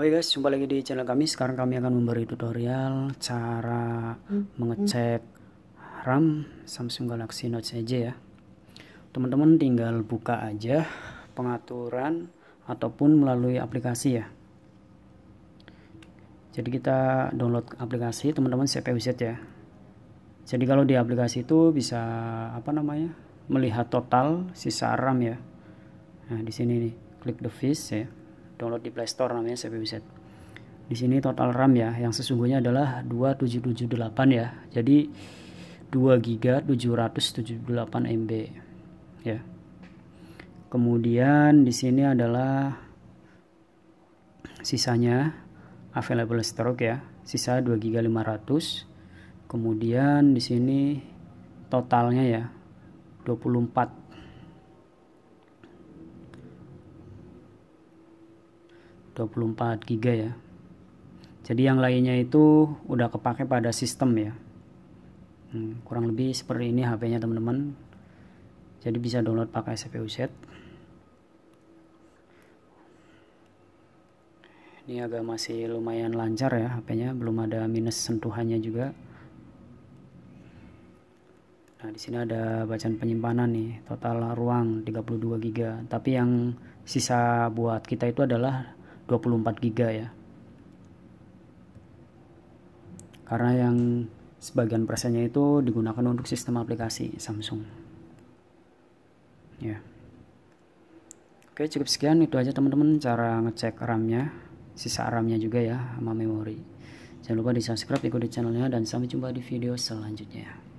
Oke oh iya guys, jumpa lagi di channel kami. Sekarang kami akan memberi tutorial cara hmm, mengecek RAM Samsung Galaxy Note saja ya. Teman-teman tinggal buka aja pengaturan ataupun melalui aplikasi ya. Jadi kita download aplikasi teman-teman CPU Z ya, ya. Jadi kalau di aplikasi itu bisa apa namanya? melihat total sisa RAM ya. Nah, di sini nih, klik the fish ya download di Play Store namanya CPBZ. Di sini total RAM ya yang sesungguhnya adalah 2778 ya. Jadi 2 GB 778 MB ya. Kemudian di sini adalah sisanya available stroke ya. Sisa 2 GB 500. Kemudian di sini totalnya ya 24 24 GB ya jadi yang lainnya itu udah kepake pada sistem ya hmm, kurang lebih seperti ini HP nya teman-teman jadi bisa download pakai CPU set ini agak masih lumayan lancar ya HP nya belum ada minus sentuhannya juga Nah, di sini ada bacaan penyimpanan nih, total ruang 32 GB. Tapi yang sisa buat kita itu adalah 24 giga ya karena yang sebagian persennya itu digunakan untuk sistem aplikasi Samsung ya oke cukup sekian itu aja teman-teman cara ngecek RAM-nya sisa RAM-nya juga ya sama memori jangan lupa di subscribe ikuti channelnya dan sampai jumpa di video selanjutnya